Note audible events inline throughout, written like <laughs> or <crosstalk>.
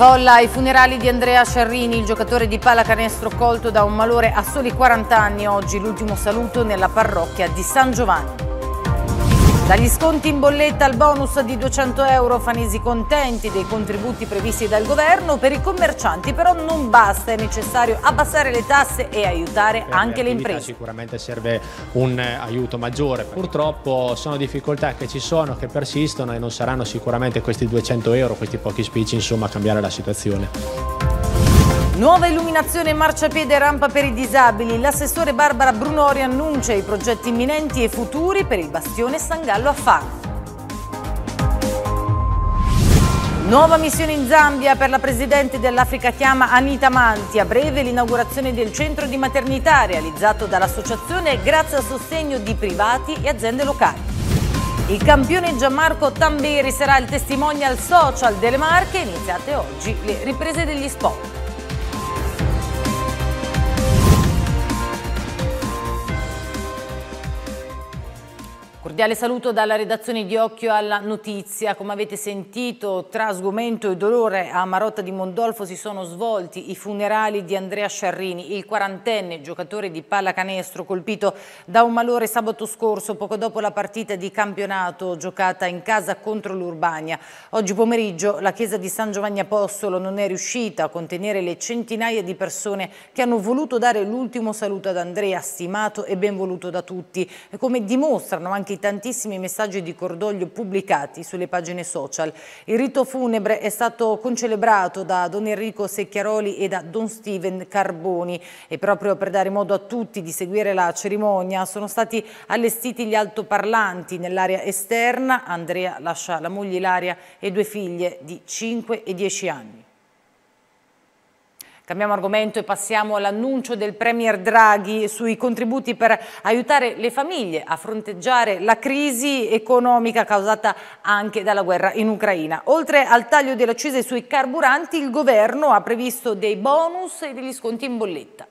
Folla ai funerali di Andrea Sciarrini, il giocatore di pallacanestro colto da un malore a soli 40 anni oggi, l'ultimo saluto nella parrocchia di San Giovanni. Dagli sconti in bolletta al bonus di 200 euro, fanesi contenti dei contributi previsti dal governo, per i commercianti però non basta, è necessario abbassare le tasse e aiutare per anche le, imprese. Sicuramente serve un eh, aiuto maggiore, purtroppo sono difficoltà che ci sono, che persistono e non saranno sicuramente questi 200 euro, questi pochi spicci insomma a cambiare la situazione. Nuova illuminazione, marciapiede rampa per i disabili. L'assessore Barbara Brunori annuncia i progetti imminenti e futuri per il bastione San Gallo a Fano. Nuova missione in Zambia per la presidente dell'Africa Chiama Anita Manti. A breve l'inaugurazione del centro di maternità realizzato dall'associazione grazie al sostegno di privati e aziende locali. Il campione Gianmarco Tamberi sarà il testimonial social delle Marche. Iniziate oggi le riprese degli sport. Cordiale saluto dalla redazione di Occhio alla Notizia. Come avete sentito, tra sgomento e dolore a Marotta di Mondolfo si sono svolti i funerali di Andrea Sciarrini, il quarantenne giocatore di pallacanestro colpito da un malore sabato scorso poco dopo la partita di campionato giocata in casa contro l'Urbania. Oggi pomeriggio la chiesa di San Giovanni Apostolo non è riuscita a contenere le centinaia di persone che hanno voluto dare l'ultimo saluto ad Andrea, stimato e benvoluto da tutti, come dimostrano anche i tantissimi messaggi di cordoglio pubblicati sulle pagine social. Il rito funebre è stato concelebrato da Don Enrico Secchiaroli e da Don Steven Carboni e proprio per dare modo a tutti di seguire la cerimonia sono stati allestiti gli altoparlanti nell'area esterna. Andrea lascia la moglie Ilaria e due figlie di 5 e 10 anni. Cambiamo argomento e passiamo all'annuncio del Premier Draghi sui contributi per aiutare le famiglie a fronteggiare la crisi economica causata anche dalla guerra in Ucraina. Oltre al taglio delle accise sui carburanti, il governo ha previsto dei bonus e degli sconti in bolletta.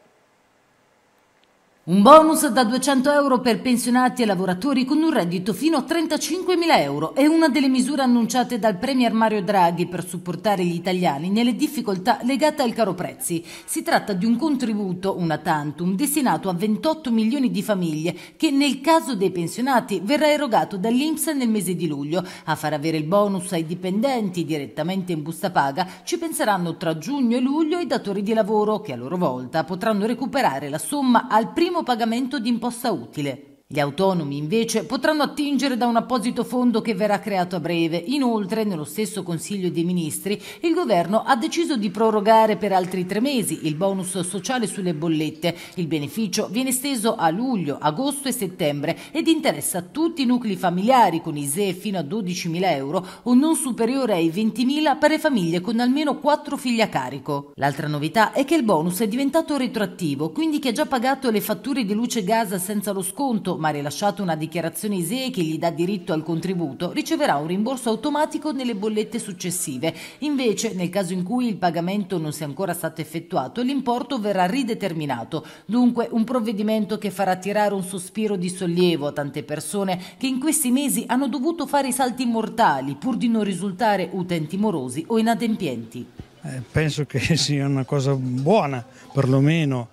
Un bonus da 200 euro per pensionati e lavoratori con un reddito fino a 35.000 euro è una delle misure annunciate dal Premier Mario Draghi per supportare gli italiani nelle difficoltà legate al caro prezzi. Si tratta di un contributo, una tantum, destinato a 28 milioni di famiglie che nel caso dei pensionati verrà erogato dall'Inps nel mese di luglio. A far avere il bonus ai dipendenti direttamente in busta paga ci penseranno tra giugno e luglio i datori di lavoro che a loro volta potranno recuperare la somma al primo primo pagamento di imposta utile gli autonomi invece potranno attingere da un apposito fondo che verrà creato a breve. Inoltre, nello stesso Consiglio dei Ministri, il governo ha deciso di prorogare per altri tre mesi il bonus sociale sulle bollette. Il beneficio viene esteso a luglio, agosto e settembre ed interessa tutti i nuclei familiari con ISEE fino a 12.000 euro o non superiore ai 20.000 per le famiglie con almeno 4 figli a carico. L'altra novità è che il bonus è diventato retroattivo, quindi chi ha già pagato le fatture di luce e gas senza lo sconto ma ha rilasciato una dichiarazione ISEE che gli dà diritto al contributo, riceverà un rimborso automatico nelle bollette successive. Invece, nel caso in cui il pagamento non sia ancora stato effettuato, l'importo verrà rideterminato. Dunque, un provvedimento che farà tirare un sospiro di sollievo a tante persone che in questi mesi hanno dovuto fare i salti mortali pur di non risultare utenti morosi o inadempienti. Eh, penso che sia una cosa buona, perlomeno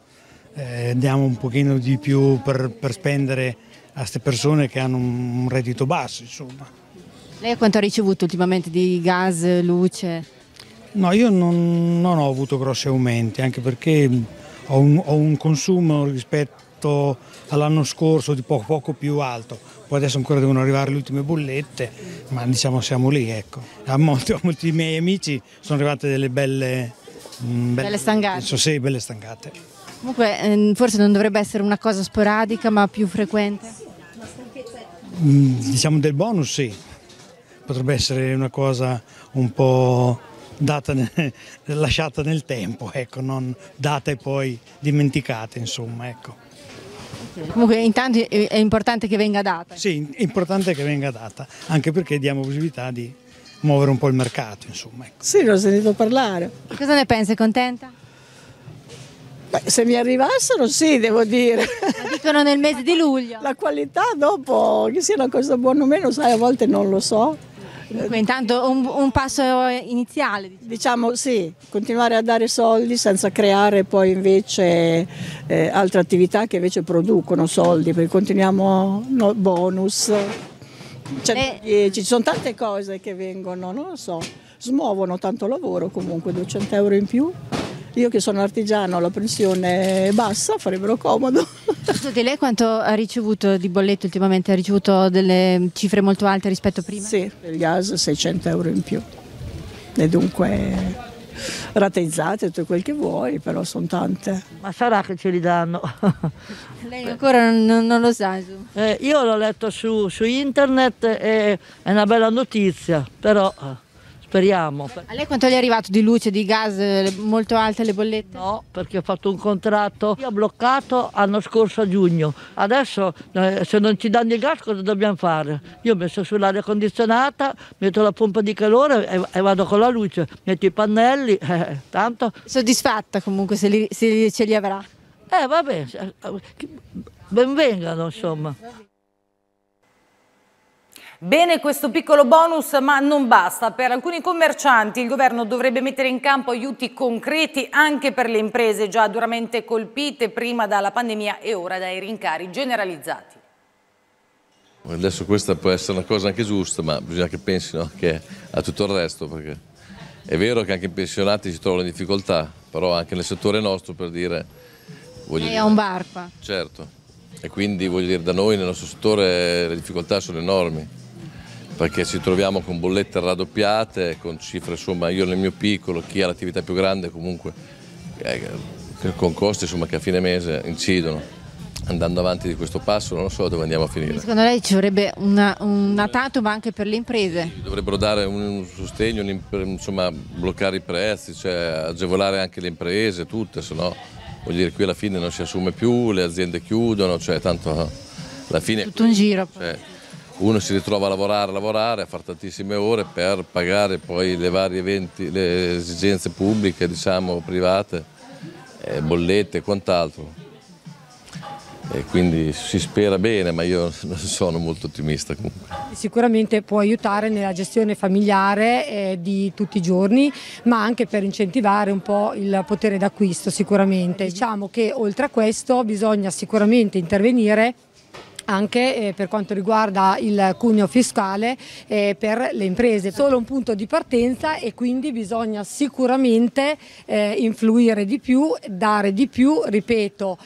eh, diamo un pochino di più per, per spendere a queste persone che hanno un reddito basso. Insomma. Lei quanto ha ricevuto ultimamente di gas, luce? No, io non, non ho avuto grossi aumenti, anche perché mm, ho un, ho un consumo rispetto all'anno scorso di poco, poco più alto. Poi adesso ancora devono arrivare le ultime bollette, ma diciamo siamo lì, ecco. A molti, a molti miei amici sono arrivate delle belle... Mm, belle, belle stangate. sì, belle stangate. Comunque ehm, forse non dovrebbe essere una cosa sporadica ma più frequente? Mm, diciamo del bonus sì, potrebbe essere una cosa un po' data, <laughs> lasciata nel tempo, ecco, non data e poi dimenticata insomma. Ecco. Comunque intanto è importante che venga data. Sì, è importante che venga data, anche perché diamo possibilità di muovere un po' il mercato, insomma. Ecco. Sì, l'ho sentito parlare. Cosa ne pensi, contenta? Beh, se mi arrivassero sì, devo dire. La dicono nel mese di luglio. La qualità dopo, che sia una cosa buona o meno, sai, a volte non lo so. Dunque, intanto un, un, passo iniziale. Diciamo. diciamo. sì, continuare a dare soldi senza creare poi invece eh, altre attività che invece producono soldi, perché continuiamo no, bonus. Cioè, eh. eh. Ci sono tante cose che vengono, non lo so, smuovono tanto lavoro comunque, 200 euro in più. Io che sono artigiano, la pensione è bassa, farebbero comodo. <laughs> Scusi, lei quanto ha ricevuto di bollette ultimamente? Ha ricevuto delle cifre molto alte rispetto a prima? Sì, il gas 600 euro in più. E dunque ratezzate tutto quel che vuoi, però sono tante. Ma sarà che ce li danno? <laughs> Lei ancora non, non lo sa. Eh, io l'ho letto su, su internet e è una bella notizia, però... Eh speriamo. A lei quanto gli è arrivato di luce, di gas, eh, molto alte le bollette? No, perché ho fatto un contratto, io ho bloccato l'anno scorso a giugno, adesso eh, se non ci danno il gas cosa dobbiamo fare? Io ho messo sull'aria condizionata, metto la pompa di calore e, e vado con la luce, metto i pannelli, <laughs> eh, tanto. Soddisfatta comunque se, li, se ce li avrà? Eh vabbè, eh, benvengano insomma. Bene questo piccolo bonus, ma non basta. Per alcuni commercianti il governo dovrebbe mettere in campo aiuti concreti anche per le imprese già duramente colpite prima dalla pandemia e ora dai rincari generalizzati. Adesso questa può essere una cosa anche giusta, ma bisogna che pensino anche a tutto il resto, perché è vero che anche i pensionati si trovano in difficoltà, però anche nel settore nostro, per dire... Voglio è un barpa. Certo, e quindi voglio dire, da noi nel nostro settore le difficoltà sono enormi perché ci troviamo con bollette raddoppiate, con cifre, insomma, io nel mio piccolo, chi ha l'attività più grande comunque, eh, con costi insomma, che a fine mese incidono. Andando avanti di questo passo non so dove andiamo a finire. Secondo lei ci vorrebbe una, una tantum anche per le imprese? Sì, dovrebbero dare un, sostegno, un, insomma, bloccare i prezzi, cioè, agevolare anche le imprese, tutte, se no vuol dire qui alla fine non si assume più, le aziende chiudono, cioè tanto alla fine... Tutto un giro. Cioè, uno si ritrova a lavorare, a lavorare, a fare tantissime ore per pagare poi le varie eventi, le esigenze pubbliche, diciamo, private, eh, bollette e quant'altro. E quindi si spera bene, ma io non sono molto ottimista comunque. Sicuramente può aiutare nella gestione familiare eh, di tutti i giorni, ma anche per incentivare un po' il potere d'acquisto sicuramente. Diciamo che oltre a questo bisogna sicuramente intervenire anche eh, per quanto riguarda il cuneo fiscale eh, per le imprese. Solo un punto di partenza e quindi bisogna sicuramente eh, influire di più, dare di più, ripeto,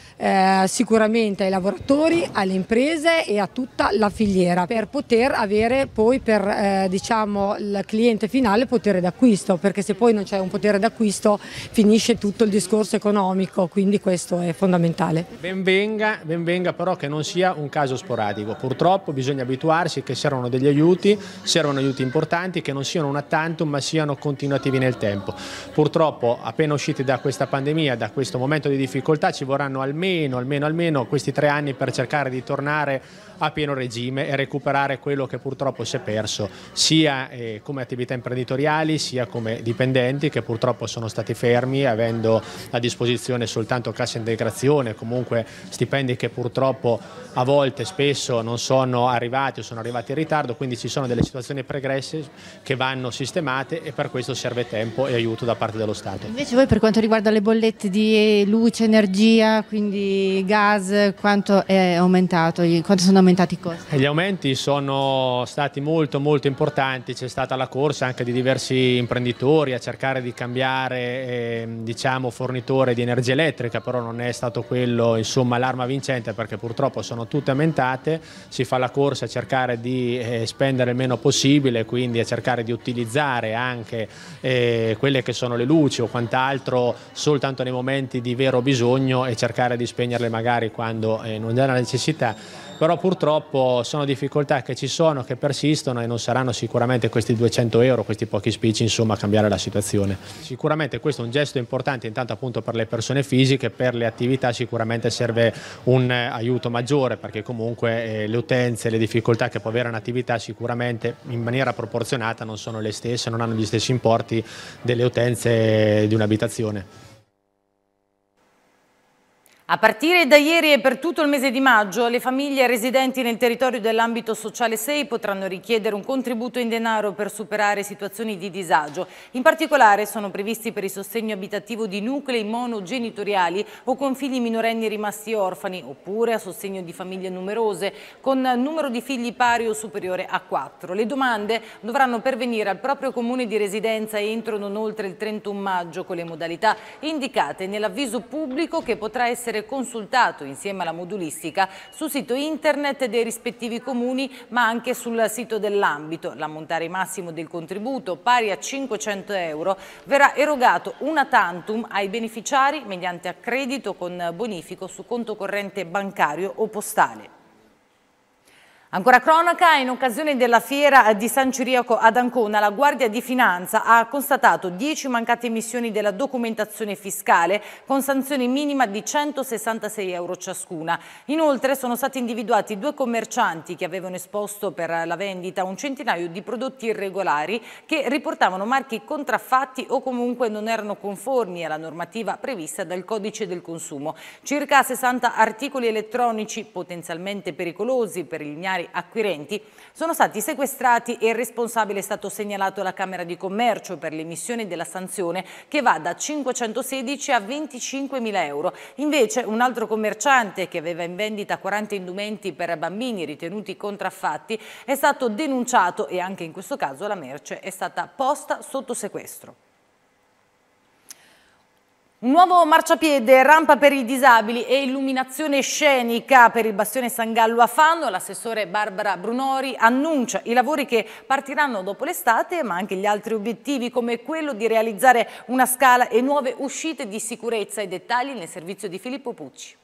sicuramente ai lavoratori, alle imprese e a tutta la filiera per poter avere poi per diciamo, il cliente finale potere d'acquisto perché se poi non c'è un potere d'acquisto finisce tutto il discorso economico, quindi questo è fondamentale. Benvenga, benvenga però che non sia un caso caso sporadico. Purtroppo bisogna abituarsi che servono degli aiuti, servono aiuti importanti che non siano un attantum ma siano continuativi nel tempo. Purtroppo appena usciti da questa pandemia, da questo momento di difficoltà ci vorranno almeno, almeno, almeno questi tre anni per cercare di tornare a pieno regime e recuperare quello che purtroppo si è perso sia eh, come attività imprenditoriali sia come dipendenti che purtroppo sono stati fermi avendo a disposizione soltanto cassa integrazione, comunque stipendi che purtroppo a volte spesso non sono arrivati o sono arrivati in ritardo, quindi ci sono delle situazioni pregresse che vanno sistemate e per questo serve tempo e aiuto da parte dello Stato. Invece voi per quanto riguarda le bollette di luce, energia, quindi gas, quanto è aumentato? Quanto sono aumentate? aumentati i costi? Gli aumenti sono stati molto molto importanti, c'è stata la corsa anche di diversi imprenditori a cercare di cambiare eh, diciamo, fornitore di energia elettrica, però non è stato quello l'arma vincente perché purtroppo sono tutte aumentate, si fa la corsa a cercare di eh, spendere il meno possibile, quindi a cercare di utilizzare anche eh, quelle che sono le luci o quant'altro soltanto nei momenti di vero bisogno e cercare di spegnerle magari quando eh, non c'è la necessità però purtroppo sono difficoltà che ci sono, che persistono e non saranno sicuramente questi 200 euro, questi pochi spicci insomma a cambiare la situazione. Sicuramente questo è un gesto importante intanto appunto per le persone fisiche, per le attività sicuramente serve un eh, aiuto maggiore perché comunque eh, le utenze, le difficoltà che può avere un'attività sicuramente in maniera proporzionata non sono le stesse, non hanno gli stessi importi delle utenze di un'abitazione. A partire da ieri e per tutto il mese di maggio, le famiglie residenti nel territorio dell'ambito sociale 6 potranno richiedere un contributo in denaro per superare situazioni di disagio. In particolare sono previsti per il sostegno abitativo di nuclei monogenitoriali o con figli minorenni rimasti orfani, oppure a sostegno di famiglie numerose, con numero di figli pari o superiore a 4. Le domande dovranno pervenire al proprio comune di residenza entro non oltre il 31 maggio con le modalità indicate nell'avviso pubblico che potrà essere essere consultato insieme alla modulistica sul sito internet dei rispettivi comuni ma anche sul sito dell'ambito. L'ammontare massimo del contributo, pari a 500 euro, verrà erogato una tantum ai beneficiari mediante accredito con bonifico su conto corrente bancario o postale. Ancora cronaca, in occasione della fiera di San Ciriaco ad Ancona, la Guardia di Finanza ha constatato 10 mancate emissioni della documentazione fiscale con sanzioni minima di 166 euro ciascuna. Inoltre sono stati individuati due commercianti che avevano esposto per la vendita un centinaio di prodotti irregolari che riportavano marchi contraffatti o comunque non erano conformi alla normativa prevista dal Codice del Consumo. Circa 60 articoli elettronici potenzialmente pericolosi per il ignaro ordinari acquirenti sono stati sequestrati e il responsabile è stato segnalato alla Camera di Commercio per l'emissione della sanzione che va da 516 a 25 mila euro. Invece un altro commerciante che aveva in vendita 40 indumenti per bambini ritenuti contraffatti è stato denunciato e anche in questo caso la merce è stata posta sotto sequestro. Un Nuovo marciapiede, rampa per i disabili e illuminazione scenica per il bastione San Gallo a Fanno. L'assessore Barbara Brunori annuncia i lavori che partiranno dopo l'estate, ma anche gli altri obiettivi come quello di realizzare una scala e nuove uscite di sicurezza. I dettagli nel servizio di Filippo Pucci.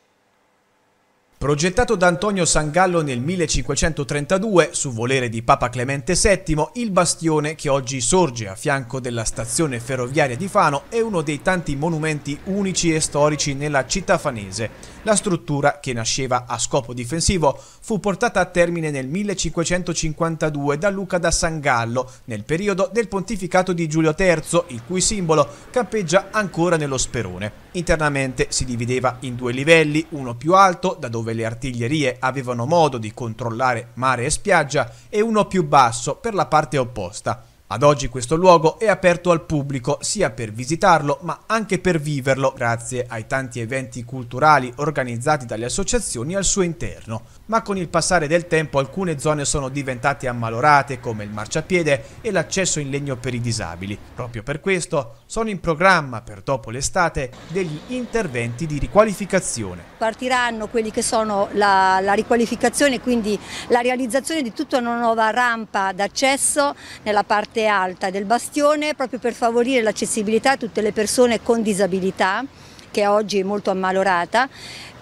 Progettato da Antonio Sangallo nel 1532, su volere di Papa Clemente VII, il bastione che oggi sorge a fianco della stazione ferroviaria di Fano è uno dei tanti monumenti unici e storici nella città fanese. La struttura, che nasceva a scopo difensivo, fu portata a termine nel 1552 da Luca da Sangallo, nel periodo del pontificato di Giulio III, il cui simbolo campeggia ancora nello sperone. Internamente si divideva in due livelli, uno più alto, da dove dove le artiglierie avevano modo di controllare mare e spiaggia e uno più basso per la parte opposta. Ad oggi questo luogo è aperto al pubblico sia per visitarlo ma anche per viverlo grazie ai tanti eventi culturali organizzati dalle associazioni al suo interno. Ma con il passare del tempo alcune zone sono diventate ammalorate come il marciapiede e l'accesso in legno per i disabili. Proprio per questo sono in programma per dopo l'estate degli interventi di riqualificazione. Partiranno quelli che sono la, la riqualificazione quindi la realizzazione di tutta una nuova rampa d'accesso nella parte parte alta del bastione proprio per favorire l'accessibilità a tutte le persone con disabilità che oggi è molto ammalorata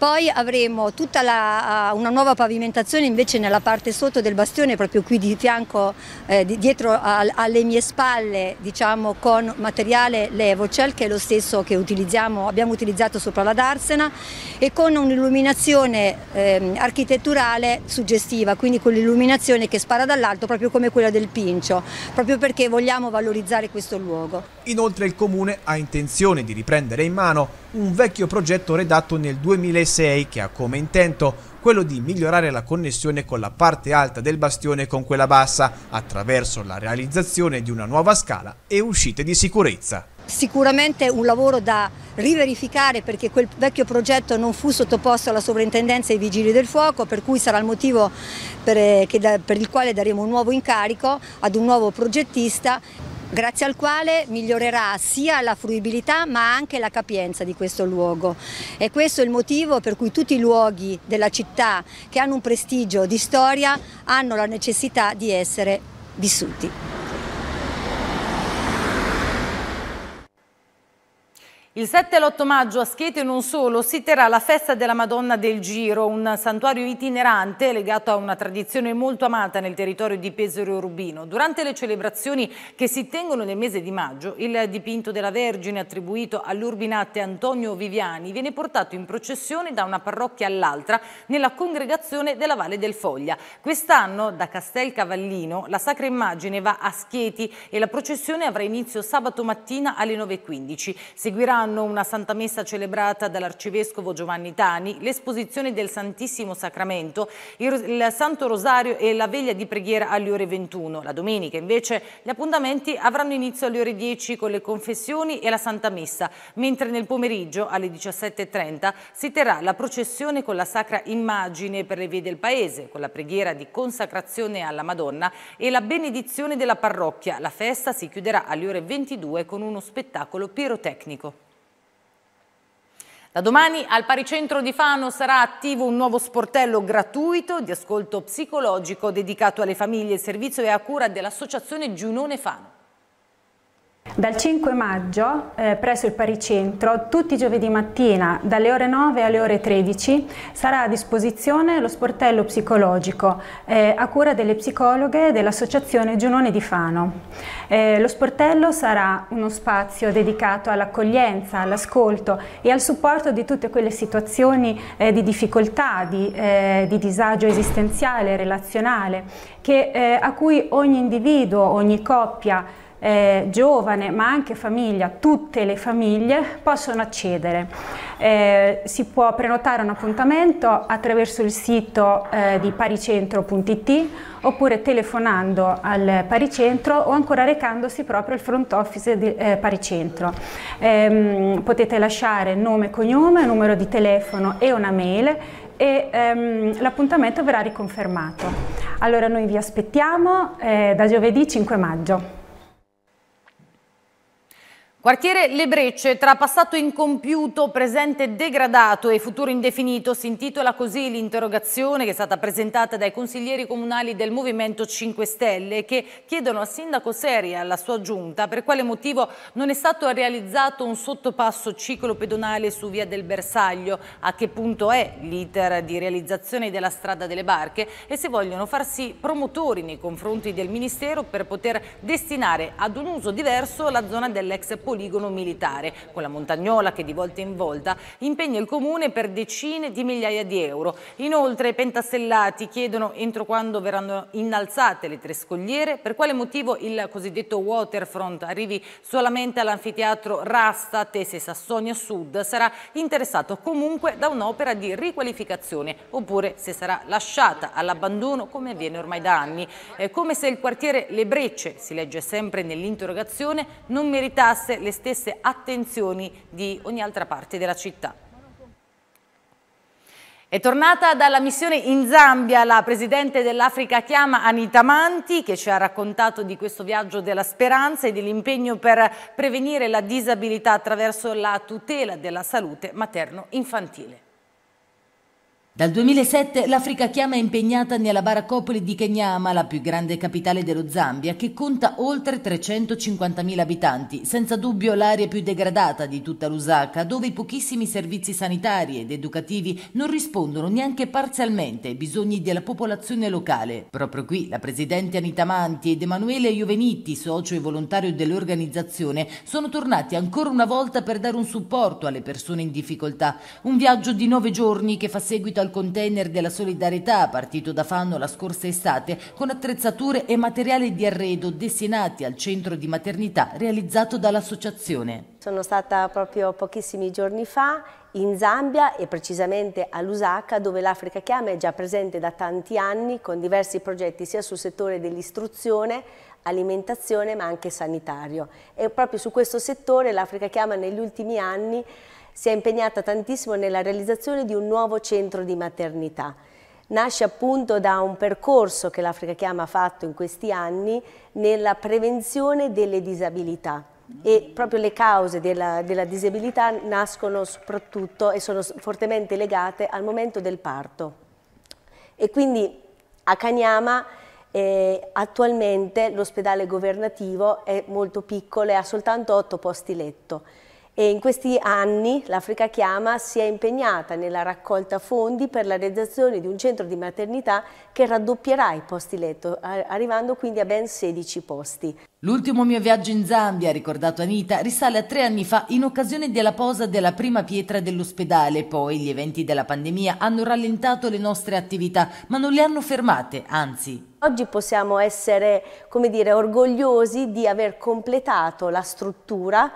poi avremo tutta la, eh, una nuova pavimentazione invece nella parte sotto del bastione, proprio qui di fianco, eh, di, dietro al, alle mie spalle, diciamo con materiale Levocel, che è lo stesso che abbiamo utilizzato sopra la Darsena, e con un'illuminazione eh, architetturale suggestiva, quindi con l'illuminazione che spara dall'alto, proprio come quella del Pincio, proprio perché vogliamo valorizzare questo luogo. Inoltre il Comune ha intenzione di riprendere in mano un vecchio progetto redatto nel 2006 6 che ha come intento quello di migliorare la connessione con la parte alta del bastione e con quella bassa attraverso la realizzazione di una nuova scala e uscite di sicurezza. Sicuramente un lavoro da riverificare perché quel vecchio progetto non fu sottoposto alla sovrintendenza e ai vigili del fuoco per cui sarà il motivo per, eh, da, per il quale daremo un nuovo incarico ad un nuovo progettista grazie al quale migliorerà sia la fruibilità ma anche la capienza di questo luogo. E questo è il motivo per cui tutti i luoghi della città che hanno un prestigio di storia hanno la necessità di essere vissuti. Il 7 e l'8 maggio a Schete e non solo si terrà la festa della Madonna del Giro, un santuario itinerante legato a una tradizione molto amata nel territorio di Pesaro e Rubino. Durante le celebrazioni che si tengono nel mese di maggio, il dipinto della Vergine attribuito all'urbinate Antonio Viviani viene portato in processione da una parrocchia all'altra nella congregazione della Valle del Foglia. Quest'anno da Castel Cavallino la sacra immagine va a Schieti e la processione avrà inizio sabato mattina alle 9.15. Seguirà quest'anno una Santa Messa celebrata dall'Arcivescovo Giovanni Tani, l'esposizione del Santissimo Sacramento, il Santo Rosario e la veglia di preghiera alle ore 21. La domenica invece gli appuntamenti avranno inizio alle ore 10 con le confessioni e la Santa Messa, mentre nel pomeriggio alle 17.30 si terrà la processione con la Sacra Immagine per le vie del Paese, con la preghiera di consacrazione alla Madonna e la benedizione della parrocchia. La festa si chiuderà alle ore 22 con uno spettacolo pirotecnico. Da domani al Paricentro di Fano sarà attivo un nuovo sportello gratuito di ascolto psicologico dedicato alle famiglie. Il servizio è a cura dell'Associazione Giunone Fano. Dal 5 maggio eh, presso il Paricentro, tutti i giovedì mattina dalle ore 9 alle ore 13 sarà a disposizione lo sportello psicologico eh, a cura delle psicologhe dell'Associazione Giunone di Fano. Eh, lo sportello sarà uno spazio dedicato all'accoglienza, all'ascolto e al supporto di tutte quelle situazioni eh, di difficoltà, di, eh, di, disagio esistenziale, relazionale, che, eh, a cui ogni individuo, ogni coppia eh, giovane ma anche famiglia, tutte le famiglie possono accedere. Eh, si può prenotare un appuntamento attraverso il sito eh, di paricentro.it oppure telefonando al Paricentro o ancora recandosi proprio al front office di eh, Paricentro. Ehm, potete lasciare nome, e cognome, numero di telefono e una mail e ehm, l'appuntamento verrà riconfermato. Allora noi vi aspettiamo eh, da giovedì 5 maggio. Quartiere Le Brecce, tra passato incompiuto, presente degradato e futuro indefinito, si intitola così l'interrogazione che è stata presentata dai consiglieri comunali del Movimento 5 Stelle che chiedono al sindaco Seri e alla sua giunta per quale motivo non è stato realizzato un sottopasso ciclo pedonale su via del Bersaglio, a che punto è l'iter di realizzazione della strada delle barche e se vogliono farsi promotori nei confronti del Ministero per poter destinare ad un uso diverso la zona dell'ex Puglia poligono militare, con la montagnola che di volta in volta impegna il comune per decine di migliaia di euro. Inoltre i pentastellati chiedono entro quando verranno innalzate le tre scogliere, per quale motivo il cosiddetto waterfront arrivi solamente all'anfiteatro Rasta, Tese Sassonia Sud, sarà interessato comunque da un'opera di riqualificazione, oppure se sarà lasciata all'abbandono come avviene ormai da anni. È come se il quartiere Le Brecce, si legge sempre nell'interrogazione, non meritasse le stesse attenzioni di ogni altra parte della città. È tornata dalla missione in Zambia la presidente dell'Africa Chiama Anita Manti che ci ha raccontato di questo viaggio della speranza e dell'impegno per prevenire la disabilità attraverso la tutela della salute materno-infantile. Dal 2007 l'Africa Chiama è impegnata nella baraccopoli di Kenyama, la più grande capitale dello Zambia, che conta oltre 350.000 abitanti, senza dubbio l'area più degradata di tutta l'Usaka, dove i pochissimi servizi sanitari ed educativi non rispondono neanche parzialmente ai bisogni della popolazione locale. Proprio qui la presidente Anita Manti ed Emanuele Jovenitti, socio e volontario dell'organizzazione, sono tornati ancora una volta per dare un supporto alle persone in difficoltà. Un viaggio di nove giorni che fa seguito al container della solidarietà partito da Fanno la scorsa estate con attrezzature e materiali di arredo destinati al centro di maternità realizzato dall'associazione. Sono stata proprio pochissimi giorni fa in Zambia e precisamente a Lusaka dove l'Africa Chiama è già presente da tanti anni con diversi progetti sia sul settore dell'istruzione, alimentazione ma anche sanitario e proprio su questo settore l'Africa Chiama negli ultimi anni si è impegnata tantissimo nella realizzazione di un nuovo centro di maternità. Nasce appunto da un percorso che l'Africa Chiama ha fatto in questi anni nella prevenzione delle disabilità e proprio le cause della, della disabilità nascono soprattutto e sono fortemente legate al momento del parto. E quindi a Caniama eh, attualmente l'ospedale governativo è molto piccolo e ha soltanto otto posti letto. E in questi anni l'Africa Chiama si è impegnata nella raccolta fondi per la realizzazione di un centro di maternità che raddoppierà i posti letto, arrivando quindi a ben 16 posti. L'ultimo mio viaggio in Zambia, ha ricordato Anita, risale a tre anni fa in occasione della posa della prima pietra dell'ospedale. Poi gli eventi della pandemia hanno rallentato le nostre attività, ma non le hanno fermate, anzi. Oggi possiamo essere, come dire, orgogliosi di aver completato la struttura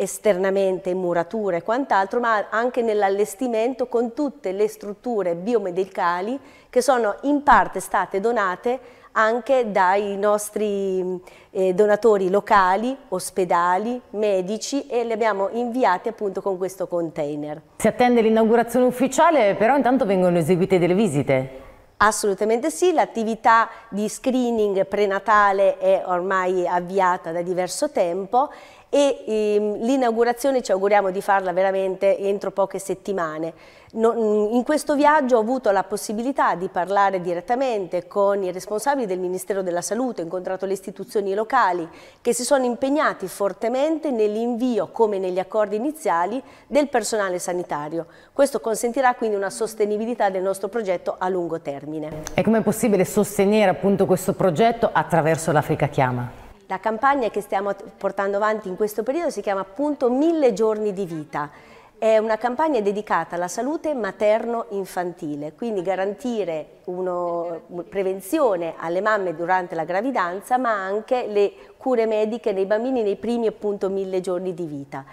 esternamente in muratura e quant'altro, ma anche nell'allestimento con tutte le strutture biomedicali che sono in parte state donate anche dai nostri eh, donatori locali, ospedali, medici e le abbiamo inviate appunto con questo container. Si attende l'inaugurazione ufficiale, però intanto vengono eseguite delle visite. Assolutamente sì, l'attività di screening prenatale è ormai avviata da diverso tempo e ehm, l'inaugurazione ci auguriamo di farla veramente entro poche settimane. No, mm, in questo viaggio ho avuto la possibilità di parlare direttamente con i responsabili del Ministero della Salute, ho incontrato le istituzioni locali che si sono impegnati fortemente nell'invio, come negli accordi iniziali, del personale sanitario. Questo consentirà quindi una sostenibilità del nostro progetto a lungo termine. E com'è possibile sostenere appunto questo progetto attraverso l'Africa Chiama? La campagna che stiamo portando avanti in questo periodo si chiama appunto Mille giorni di vita. È una campagna dedicata alla salute materno-infantile, quindi garantire una prevenzione alle mamme durante la gravidanza, ma anche le cure mediche nei bambini nei primi appunto mille giorni di vita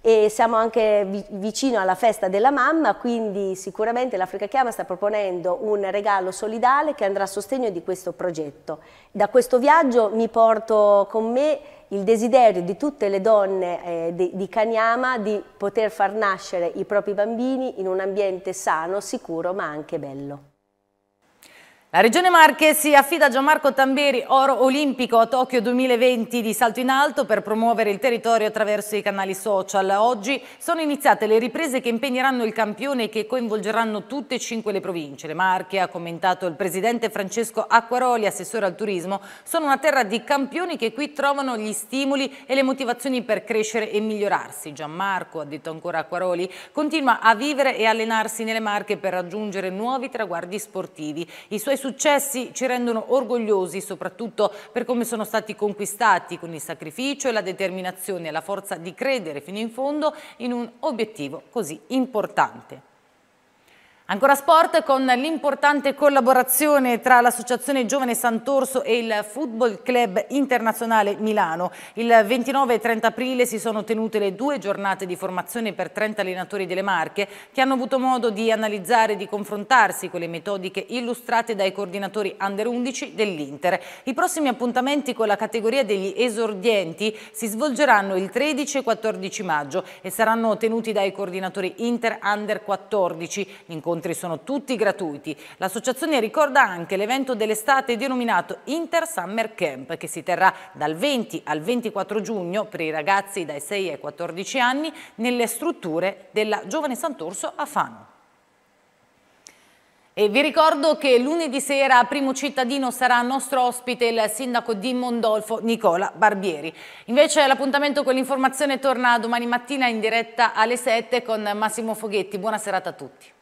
e siamo anche vicino alla festa della mamma, quindi sicuramente l'Africa Chiama sta proponendo un regalo solidale che andrà a sostegno di questo progetto. Da questo viaggio mi porto con me il desiderio di tutte le donne eh, di, di Caniama di poter far nascere i propri bambini in un ambiente sano, sicuro ma anche bello. La Regione Marche si affida a Gianmarco Tamberi, oro olimpico a Tokyo 2020 di salto in alto per promuovere il territorio attraverso i canali social. Oggi sono iniziate le riprese che impegneranno il campione e che coinvolgeranno tutte e cinque le province. Le Marche, ha commentato il presidente Francesco Acquaroli, assessore al turismo, sono una terra di campioni che qui trovano gli stimoli e le motivazioni per crescere e migliorarsi. Gianmarco, ha detto ancora Acquaroli, continua a vivere e allenarsi nelle Marche per raggiungere nuovi traguardi sportivi. I suoi successi ci rendono orgogliosi soprattutto per come sono stati conquistati con il sacrificio e la determinazione e la forza di credere fino in fondo in un obiettivo così importante. Ancora sport con l'importante collaborazione tra l'Associazione Giovane Sant'Orso e il Football Club Internazionale Milano. Il 29 e 30 aprile si sono tenute le due giornate di formazione per 30 allenatori delle Marche che hanno avuto modo di analizzare e di confrontarsi con le metodiche illustrate dai coordinatori under 11 dell'Inter. I prossimi appuntamenti con la categoria degli esordienti si svolgeranno il 13 e 14 maggio e saranno tenuti dai coordinatori Inter under 14. L'incontro incontri sono tutti gratuiti. L'associazione ricorda anche l'evento dell'estate denominato Inter Summer Camp che si terrà dal 20 al 24 giugno per i ragazzi dai 6 ai 14 anni nelle strutture della Giovane Sant'Orso a Fano. E vi ricordo che lunedì sera a Primo Cittadino sarà nostro ospite il sindaco di Mondolfo Nicola Barbieri. Invece l'appuntamento con l'informazione torna domani mattina in diretta alle 7 con Massimo Foghetti. Buona serata a tutti.